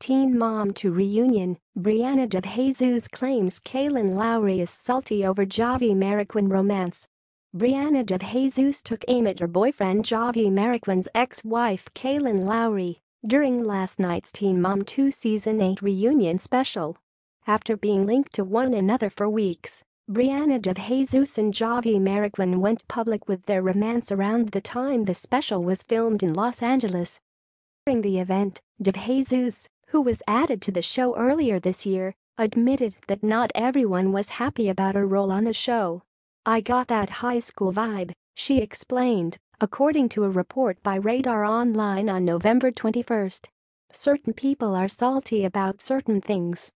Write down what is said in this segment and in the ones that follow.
Teen mom to reunion, Brianna Dejesus claims Kaylin Lowry is salty over Javi Mariquin romance. Brianna Dejesus took aim at her boyfriend Javi Mariquin's ex-wife Kaylin Lowry during last night's Teen Mom 2 Season 8 reunion special. After being linked to one another for weeks, Brianna De Jesus and Javi Marquin went public with their romance around the time the special was filmed in Los Angeles. During the event, De Jesus, who was added to the show earlier this year, admitted that not everyone was happy about her role on the show. I got that high school vibe, she explained, according to a report by Radar Online on November 21. Certain people are salty about certain things.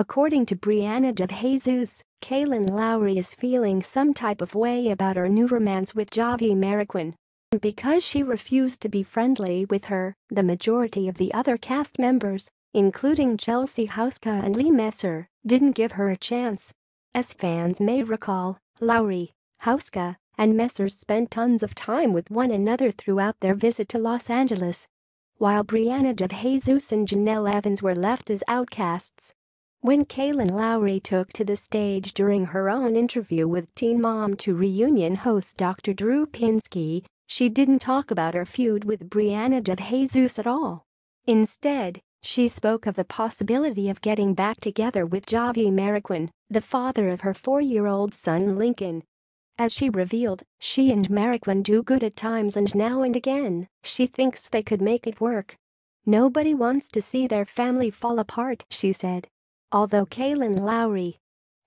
According to Brianna De Jesus, Kaylin Lowry is feeling some type of way about her new romance with Javi Mariquin. Because she refused to be friendly with her, the majority of the other cast members, including Chelsea Houska and Lee Messer, didn't give her a chance. As fans may recall, Lowry, Houska, and Messer spent tons of time with one another throughout their visit to Los Angeles. While Brianna De Jesus and Janelle Evans were left as outcasts, when Kaylin Lowry took to the stage during her own interview with Teen Mom 2 reunion host Dr. Drew Pinsky, she didn't talk about her feud with Brianna De Jesus at all. Instead, she spoke of the possibility of getting back together with Javi Mariquin, the father of her four-year-old son Lincoln. As she revealed, she and Mariquin do good at times and now and again, she thinks they could make it work. Nobody wants to see their family fall apart, she said although Kaylin Lowry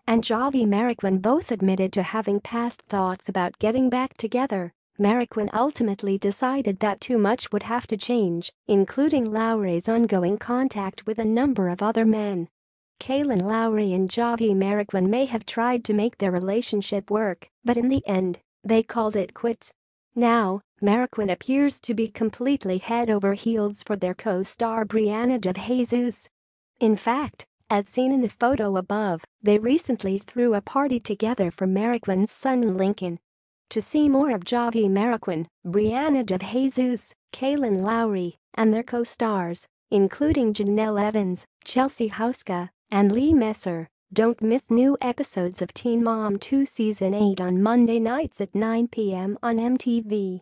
and Javi Mariquin both admitted to having past thoughts about getting back together, Mariquin ultimately decided that too much would have to change, including Lowry's ongoing contact with a number of other men. Kaylin Lowry and Javi Mariquin may have tried to make their relationship work, but in the end, they called it quits. Now, Mariquin appears to be completely head over heels for their co-star Brianna de In fact, as seen in the photo above, they recently threw a party together for Mariquin's son Lincoln. To see more of Javi Mariquin, Brianna De Jesus, Kaylin Lowry, and their co-stars, including Janelle Evans, Chelsea Hauska, and Lee Messer, don't miss new episodes of Teen Mom 2 Season 8 on Monday nights at 9 p.m. on MTV.